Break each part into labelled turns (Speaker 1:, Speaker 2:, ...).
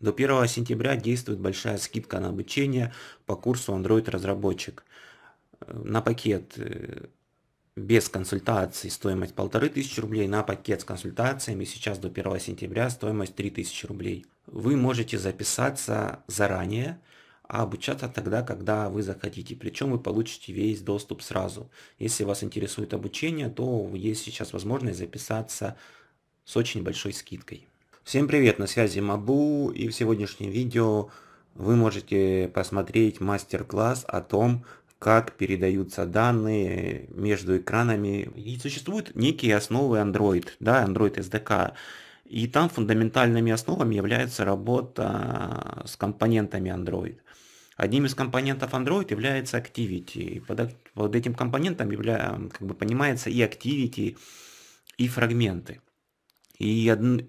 Speaker 1: До 1 сентября действует большая скидка на обучение по курсу Android-разработчик. Э, на пакет э, без консультаций стоимость 1500 рублей, на пакет с консультациями сейчас до 1 сентября стоимость 3000 рублей. Вы можете записаться заранее, а обучаться тогда, когда вы захотите. Причем вы получите весь доступ сразу. Если вас интересует обучение, то есть сейчас возможность записаться с очень большой скидкой. Всем привет, на связи Мабу и в сегодняшнем видео вы можете посмотреть мастер-класс о том, как передаются данные между экранами. И существуют некие основы Android, да, Android SDK. И там фундаментальными основами является работа с компонентами Android. Одним из компонентов Android является Activity. Под, под этим компонентом явля, как бы понимается и Activity, и фрагменты. И один,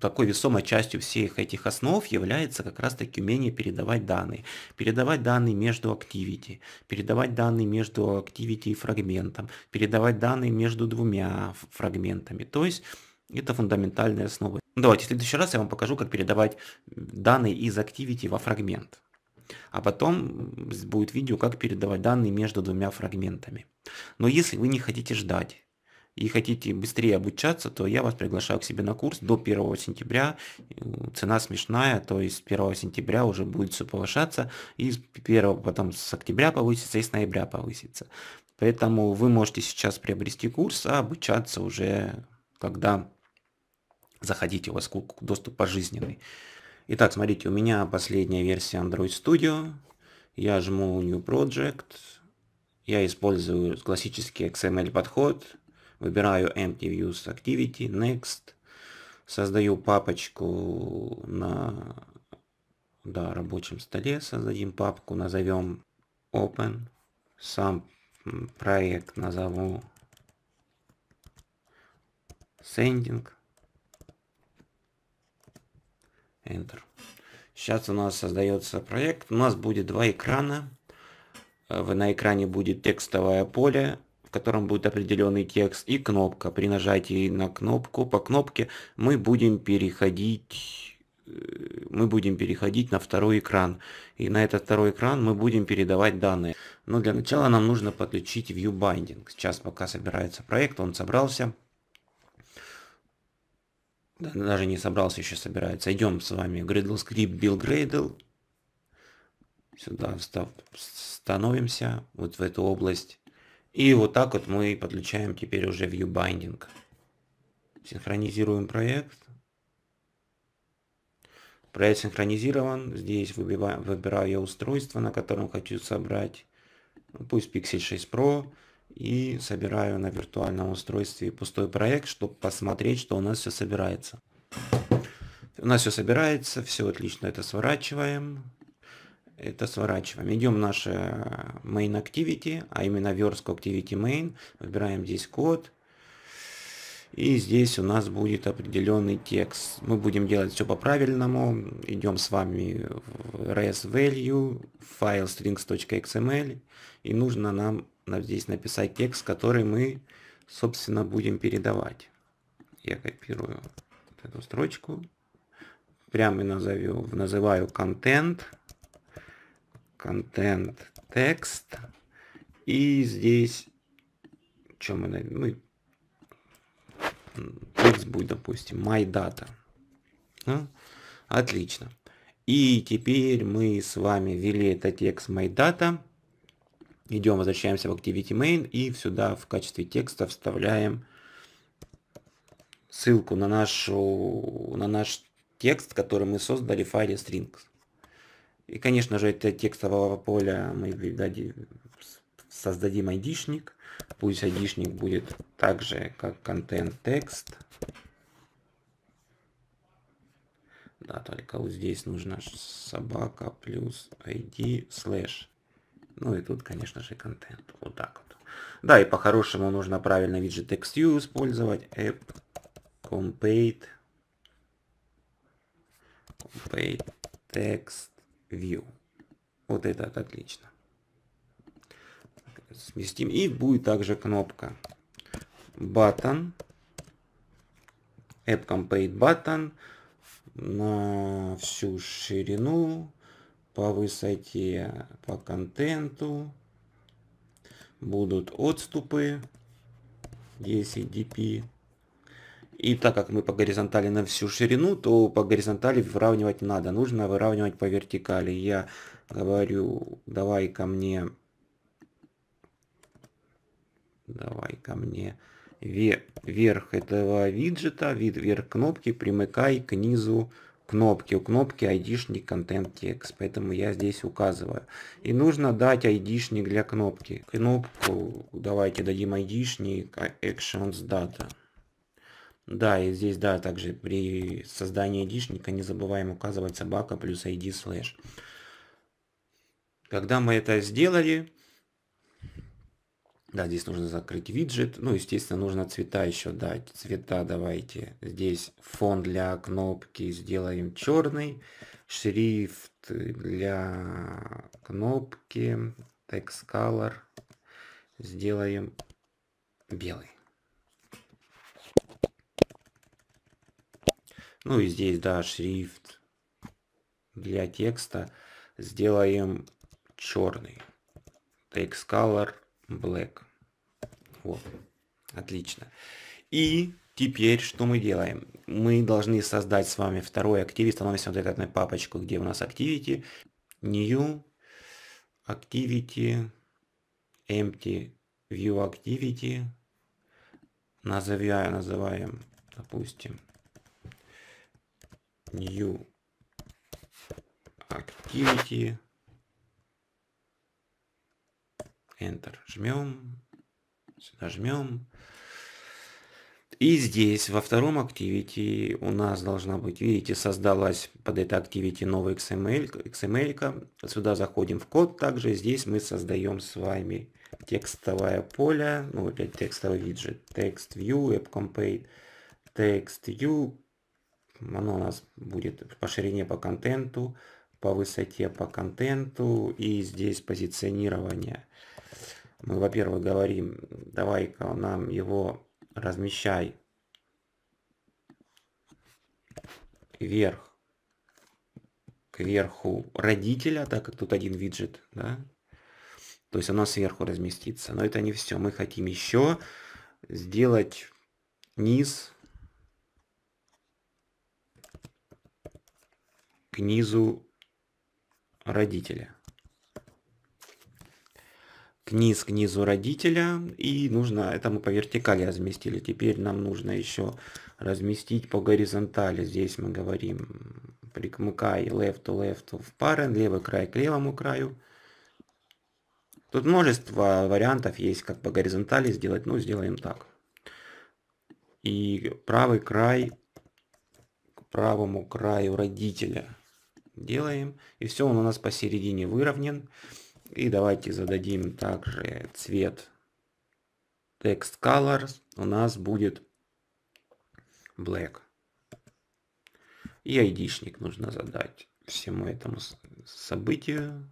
Speaker 1: такой весомой частью всех этих основ является как раз-таки умение передавать данные. Передавать данные между activity, передавать данные между activity и фрагментом, передавать данные между двумя фрагментами. То есть это фундаментальные основы. Ну, давайте в следующий раз я вам покажу, как передавать данные из activity во фрагмент. А потом будет видео, как передавать данные между двумя фрагментами. Но если вы не хотите ждать, и хотите быстрее обучаться, то я вас приглашаю к себе на курс до 1 сентября. Э, цена смешная, то есть с 1 сентября уже будет все повышаться, и с 1, потом с октября повысится, и с ноября повысится. Поэтому вы можете сейчас приобрести курс, а обучаться уже, когда заходите, у вас доступ пожизненный. Итак, смотрите, у меня последняя версия Android Studio. Я жму New Project. Я использую классический XML подход. Выбираю Empty Views Activity, Next. Создаю папочку на да, рабочем столе. Создадим папку, назовем Open. Сам проект назову Sending. Enter. Сейчас у нас создается проект. У нас будет два экрана. Э, на экране будет текстовое поле в котором будет определенный текст, и кнопка. При нажатии на кнопку, по кнопке мы будем переходить э, мы будем переходить на второй экран. И на этот второй экран мы будем передавать данные. Но для начала нам нужно подключить ViewBinding. Сейчас пока собирается проект, он собрался. Даже не собрался, еще собирается. Идем с вами Gradle Script Build Gradle. Сюда встав, становимся, вот в эту область. И вот так вот мы подключаем теперь уже viewbinding. Синхронизируем проект. Проект синхронизирован. Здесь выбиваю, выбираю я устройство, на котором хочу собрать. Ну, пусть Pixel 6 Pro. И собираю на виртуальном устройстве пустой проект, чтобы посмотреть, что у нас все собирается. У нас все собирается, все отлично это сворачиваем это сворачиваем. Идем в наше э, main activity, а именно верстку activity main, выбираем здесь код, и здесь у нас будет определенный текст. Мы будем делать все по-правильному. Идем с вами в res value, файл strings.xml. И нужно нам здесь написать текст, который мы, собственно, будем передавать. Я копирую вот эту строчку. Прямо назову, называю контент контент, текст. И здесь, чем мы, мы текст будет, допустим, my data. Да? Отлично. И теперь мы с вами ввели этот текст my data. Идем, возвращаемся в Activity Main и сюда в качестве текста вставляем ссылку на, нашу, на наш текст, который мы создали в файле strings. И, конечно же, это текстового поля мы создадим айдишник. Пусть айдишник будет так же, как контент текст. Да, только вот здесь нужно собака плюс id слэш. Ну и тут, конечно же, контент. Вот так вот. Да, и по-хорошему нужно правильно виджет XU использовать. App compate compate text view. Вот это отлично. Сместим. И будет также кнопка button. App Complete Button на всю ширину, по высоте, по контенту. Будут отступы 10 dp и так как мы по горизонтали на всю ширину, то по горизонтали выравнивать надо. Нужно выравнивать по вертикали. Я говорю, давай ко мне... Давай ко мне вверх этого виджета, вид вверх кнопки, примыкай к низу кнопки. У кнопки айдишник контент текст, поэтому я здесь указываю. И нужно дать айдишник для кнопки. Кнопку давайте дадим айдишник шник а, actions data. Да, и здесь, да, также при создании лишника не забываем указывать собака плюс ID слэш. Когда мы это сделали, да, здесь нужно закрыть виджет. Ну, естественно, нужно цвета еще дать. Цвета давайте. Здесь фон для кнопки сделаем черный. Шрифт для кнопки. Text color сделаем белый. Ну и здесь, да, шрифт для текста. Сделаем черный. Text color black. Вот. Отлично. И теперь что мы делаем? Мы должны создать с вами второй Activity. Становимся вот этой эту папочку, где у нас Activity. New Activity Empty View Activity. назовя называем, допустим, new activity. Enter. Жмем. нажмем. И здесь, во втором activity, у нас должна быть, видите, создалась под это activity новый XML. XML -ка. Сюда заходим в код. Также здесь мы создаем с вами текстовое поле. Ну, опять текстовый виджет. Text view, app complete. Text view, оно у нас будет по ширине по контенту, по высоте по контенту и здесь позиционирование. Мы, во-первых, говорим, давай-ка нам его размещай вверх, верху родителя, так как тут один виджет, да? То есть оно сверху разместится. Но это не все. Мы хотим еще сделать низ книзу родителя. книз низ к низу родителя. И нужно, это мы по вертикали разместили. Теперь нам нужно еще разместить по горизонтали. Здесь мы говорим прикмыкай left to left в парен, левый край к левому краю. Тут множество вариантов есть, как по горизонтали сделать. Ну, сделаем так. И правый край к правому краю родителя. Делаем. И все, он у нас посередине выровнен. И давайте зададим также цвет text color. У нас будет black. И айдишник нужно задать всему этому событию.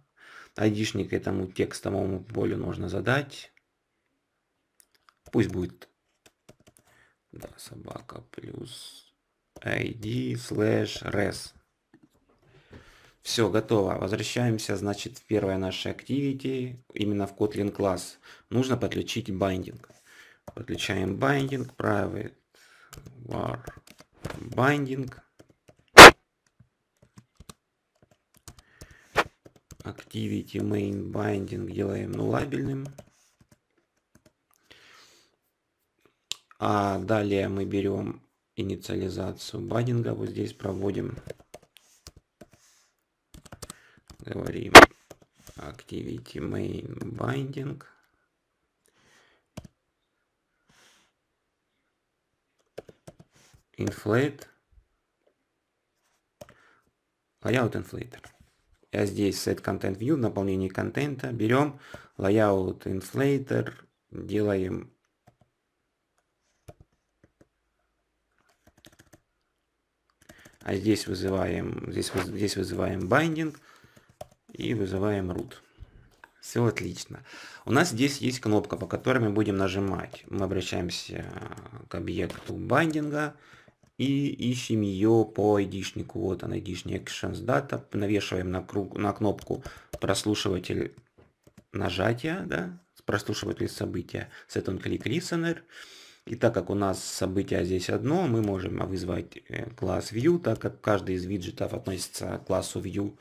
Speaker 1: Айдишник этому текстовому полю нужно задать. Пусть будет да, собака плюс id slash res. Все, готово. Возвращаемся, значит, в первое наше activity, именно в Kotlin класс. Нужно подключить binding. Подключаем binding, private var binding. Activity main binding делаем нулабельным. А далее мы берем инициализацию байдинга, вот здесь проводим говорим activity main binding. Inflate. Layout inflator. Я здесь set content view, наполнение контента. Берем layout inflator, делаем а здесь вызываем, здесь, здесь вызываем binding и вызываем root. Все отлично. У нас здесь есть кнопка, по которой мы будем нажимать. Мы обращаемся э, к объекту бандинга и ищем ее по айдишнику. Вот она, айдишник actions data. Навешиваем на, круг, на кнопку прослушиватель нажатия, да, прослушиватель события set on click listener. И так как у нас событие здесь одно, мы можем вызвать э, класс view, так как каждый из виджетов относится к классу view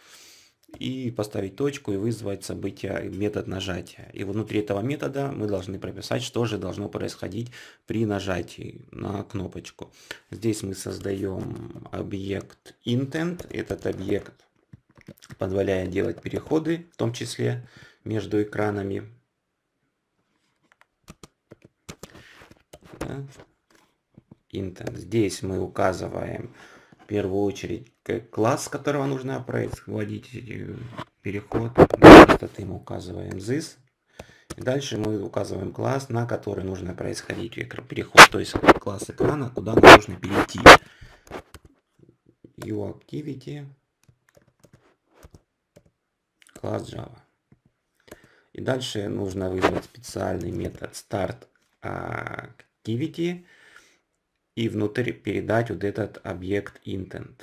Speaker 1: и поставить точку и вызвать событие метод нажатия. И внутри этого метода мы должны прописать, что же должно происходить при нажатии на кнопочку. Здесь мы создаем объект intent. Этот объект позволяет делать переходы, в том числе между экранами. Intent. Здесь мы указываем первую очередь класс, которого нужно производить переход. Частоты мы указываем this, И дальше мы указываем класс, на который нужно происходить переход, то есть класс экрана, куда нужно перейти. UActivity класс Java. И дальше нужно вызвать специальный метод startActivity, и внутрь передать вот этот объект intent.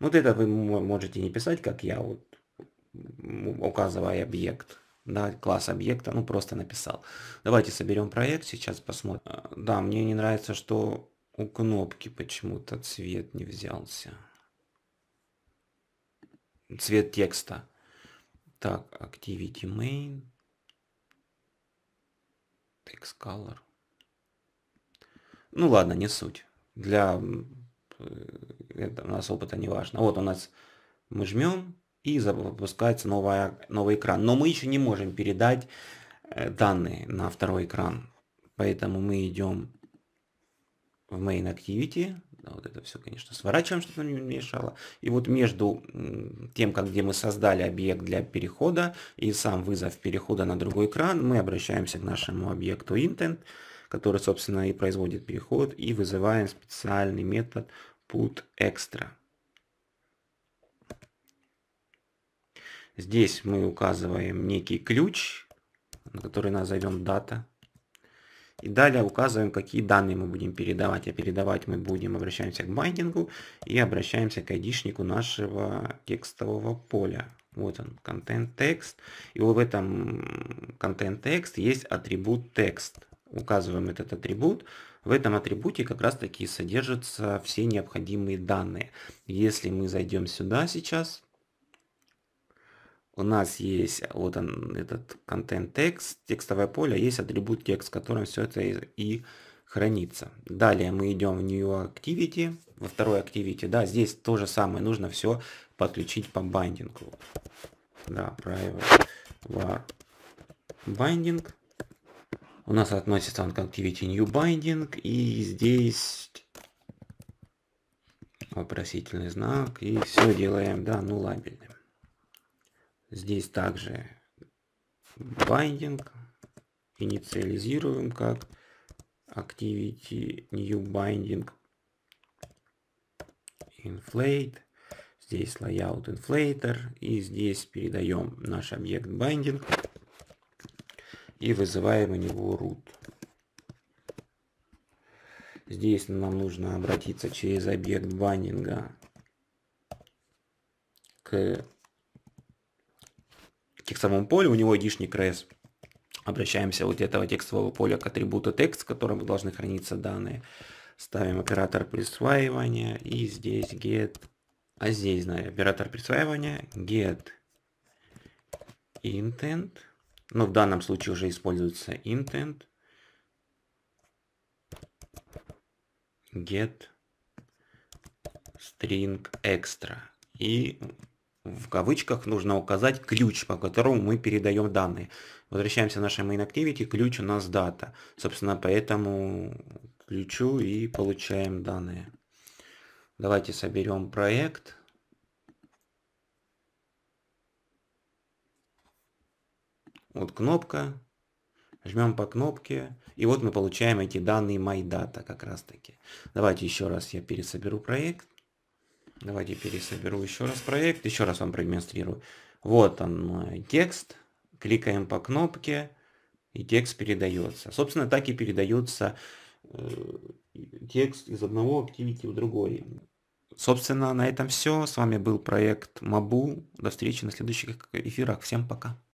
Speaker 1: Ну, вот это вы можете не писать, как я, вот, указывая объект, да, класс объекта, ну просто написал. Давайте соберем проект, сейчас посмотрим. А, да, мне не нравится, что у кнопки почему-то цвет не взялся. Цвет текста. Так, activity main, text color. Ну ладно, не суть. Для э, это, у нас опыта не важно. Вот у нас мы жмем и запускается новая, новый экран. Но мы еще не можем передать э, данные на второй экран. Поэтому мы идем в Main Activity. Да, вот это все, конечно, сворачиваем, чтобы нам не мешало. И вот между тем, как где мы создали объект для перехода и сам вызов перехода на другой экран, мы обращаемся к нашему объекту Intent который, собственно, и производит переход, и вызываем специальный метод put extra. Здесь мы указываем некий ключ, на который назовем дата. И далее указываем, какие данные мы будем передавать. А передавать мы будем, обращаемся к байдингу и обращаемся к айдишнику нашего текстового поля. Вот он, контент текст. И в этом контент текст есть атрибут текст указываем этот атрибут, в этом атрибуте как раз таки содержатся все необходимые данные. Если мы зайдем сюда сейчас, у нас есть вот он, этот контент текст, текстовое поле, а есть атрибут текст, в котором все это и хранится. Далее мы идем в New Activity, во второй Activity, да, здесь то же самое, нужно все подключить по бандингу. Да, private var binding. У нас относится он к Activity New Binding, и здесь вопросительный знак, и все делаем, да, нулабельным. Здесь также binding инициализируем как activity new binding inflate. Здесь layout inflator и здесь передаем наш объект binding и вызываем у него root. Здесь нам нужно обратиться через объект баннинга к текстовому полю, у него ID-шник res. Обращаемся вот этого текстового поля к атрибуту текст, в котором должны храниться данные. Ставим оператор присваивания и здесь get, а здесь, знаю, оператор присваивания get intent – но в данном случае уже используется intent. Get string extra. И в кавычках нужно указать ключ, по которому мы передаем данные. Возвращаемся в наше main activity, ключ у нас дата. Собственно, по этому ключу и получаем данные. Давайте соберем проект. Вот кнопка, жмем по кнопке, и вот мы получаем эти данные MyData как раз таки. Давайте еще раз я пересоберу проект. Давайте пересоберу еще раз проект, еще раз вам продемонстрирую. Вот он, текст, кликаем по кнопке, и текст передается. Собственно, так и передается э, текст из одного активити в другой. Собственно, на этом все. С вами был проект Мабу. До встречи на следующих эфирах. Всем пока.